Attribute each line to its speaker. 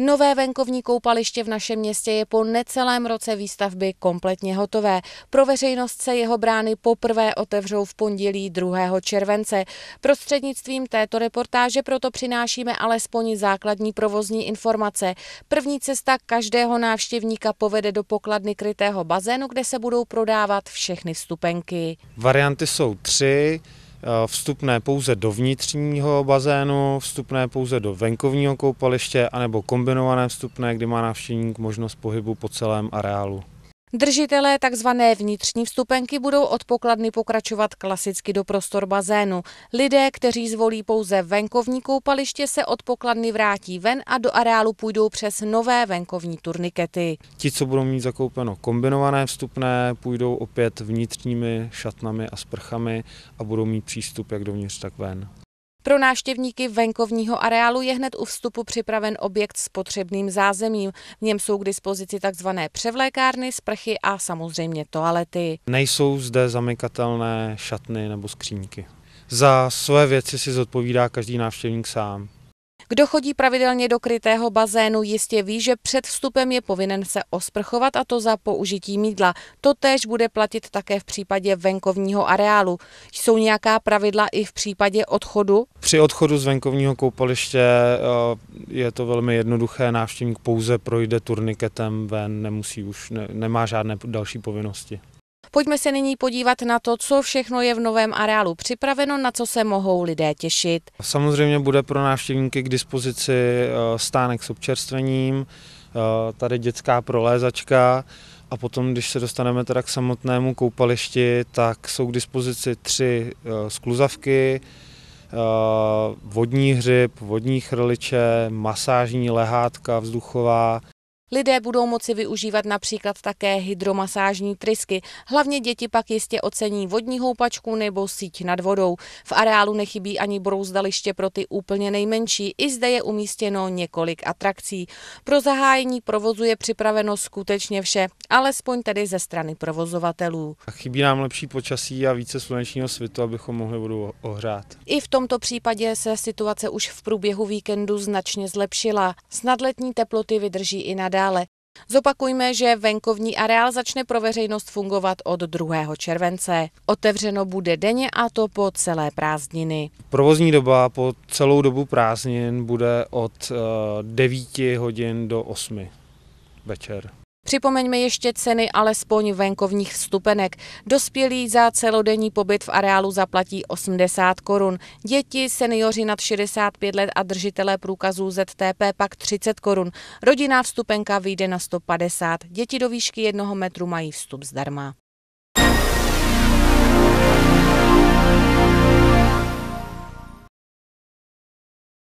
Speaker 1: Nové venkovní koupaliště v našem městě je po necelém roce výstavby kompletně hotové. Pro veřejnost se jeho brány poprvé otevřou v pondělí 2. července. Prostřednictvím této reportáže proto přinášíme alespoň základní provozní informace. První cesta každého návštěvníka povede do pokladny krytého bazénu, kde se budou prodávat všechny vstupenky.
Speaker 2: Varianty jsou tři. Eh, vstupné pouze do vnitřního bazénu, vstupné pouze do venkovního koupaliště anebo kombinované vstupné, kdy má návštěvník možnost pohybu po celém areálu.
Speaker 1: Držitelé tzv. vnitřní vstupenky budou od pokladny pokračovat klasicky do prostor bazénu. Lidé, kteří zvolí pouze venkovní koupaliště, se od pokladny vrátí ven a do areálu půjdou přes nové venkovní turnikety.
Speaker 2: Ti, co budou mít zakoupeno kombinované vstupné, půjdou opět vnitřními šatnami a sprchami a budou mít přístup jak dovnitř, tak ven.
Speaker 1: Pro návštěvníky venkovního areálu je hned u vstupu připraven objekt s potřebným zázemím. V něm jsou k dispozici takzvané převlékárny, sprchy a samozřejmě toalety.
Speaker 2: Nejsou zde zamykatelné šatny nebo skřínky. Za své věci si zodpovídá každý návštěvník sám.
Speaker 1: Kdo chodí pravidelně do krytého bazénu, jistě ví, že před vstupem je povinen se osprchovat a to za použití mídla. To též bude platit také v případě venkovního areálu. Jsou nějaká pravidla i v případě odchodu?
Speaker 2: Při odchodu z venkovního koupaliště eh, je to velmi jednoduché. Návštěvník pouze projde turniketem ven, nemusí už, ne, nemá žádné další povinnosti.
Speaker 1: Pojďme se nyní podívat na to, co všechno je v novém areálu připraveno, na co se mohou lidé těšit.
Speaker 2: Samozřejmě bude pro návštěvníky k dispozici eh, stánek s občerstvením, eh, tady dětská prolézačka a potom, když se dostaneme teda k samotnému koupališti, tak jsou k dispozici tři eh, skluzavky, vodní hřib, vodní chrliče, masážní lehátka vzduchová.
Speaker 1: Lidé budou moci využívat například také hydromasážní trysky. Hlavně děti pak jistě ocení vodní houpačku nebo síť nad vodou. V areálu nechybí ani brouzdaliště pro ty úplně nejmenší. I zde je umístěno několik atrakcí. Pro zahájení provozu je připraveno skutečně vše, alespoň tedy ze strany provozovatelů.
Speaker 2: Chybí nám lepší počasí a více slunečního svitu, abychom mohli vodu ohřát.
Speaker 1: I v tomto případě se situace už v průběhu víkendu značně zlepšila. Snad letní teploty vydrží i nadále dále. Zopakujme, že venkovní areál začne pro veřejnost fungovat od 2. července. Otevřeno bude denně a to po celé prázdniny.
Speaker 2: Provozní doba po celou dobu prázdnin bude od 9 eh, hodin do 8 večer.
Speaker 1: Připomeňme ještě ceny alespoň venkovních vstupenek. Dospělí za celodenní pobyt v areálu zaplatí 80 korun, děti, seniori nad 65 let a držitelé průkazů ZTP pak 30 korun. Rodinná vstupenka vyjde na 150. Děti do výšky jednoho metru mají vstup zdarma.